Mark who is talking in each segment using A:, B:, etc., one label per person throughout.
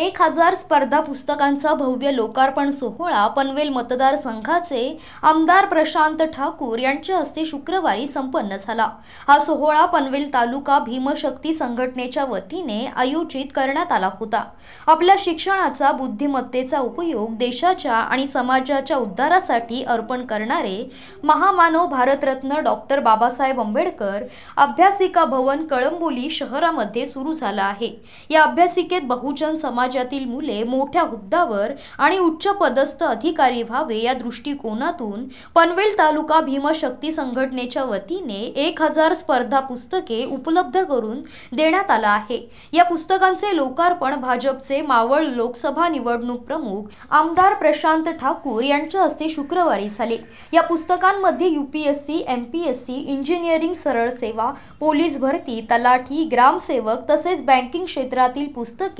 A: एक हजार स्पर्धा पुस्तकांचा भव्य लोकार्पण सोहळा पनवेल मतदारसंघाचे आमदार प्रशांत ठाकूर यांच्या हस्ते शुक्रवारी संपन्न झाला हा सोहळा पनवेल तालुका भीमशक्ती संघटनेच्या वतीने आयोजित करण्यात आला होता आपल्या शिक्षणाचा बुद्धिमत्तेचा उपयोग देशाच्या आणि समाजाच्या उद्धारासाठी अर्पण करणारे महामानव भारतरत्न डॉक्टर बाबासाहेब आंबेडकर अभ्यासिका भवन कळंबोली शहरामध्ये सुरू झाला आहे या अभ्यासिकेत बहुजन समाज समाजातील मुले मोठ्या हुद्दावर आणि उच्च पदस्थ अधिकारी व्हावे या दृष्टिकोनातून पनवेल तालुका भीमशक्ती संघटनेच्या वतीने एक हजार स्पर्धा पुस्तके उपलब्ध करून देण्यात आला आहे या पुस्तकांचे लोकार्पण भाजपचे मावळ लोकसभा निवडणूक प्रमुख आमदार प्रशांत ठाकूर यांच्या हस्ते शुक्रवारी झाले या पुस्तकांमध्ये यूपीएससी एमपीएससी इंजिनिअरिंग सरळ सेवा पोलीस भरती तलाठी ग्रामसेवक तसेच बँकिंग क्षेत्रातील पुस्तके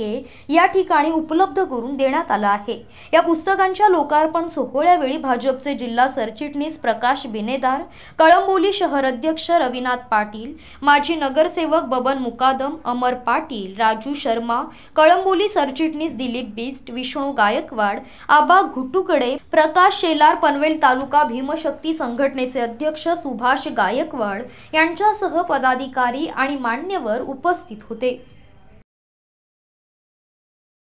A: या ठिकाणी उपलब्ध करून देण्यात आला आहे या पुस्तकांच्या लोकार्पण सोहळ्यावेळी भाजपचे जिल्हा सरचिटणीस प्रकाश बिनेदार कळंबोली शहर अध्यक्ष रविनाथ पाटील माजी नगरसेवक बबन मुकादम अमर पाटील राजू शर्मा कळंबोली सरचिटणीस दिलीप बिस्ट विष्णू गायकवाड आबा घुटुकडे प्रकाश शेलार पनवेल तालुका भीमशक्ती संघटनेचे अध्यक्ष सुभाष गायकवाड यांच्यासह पदाधिकारी आणि मान्यवर उपस्थित होते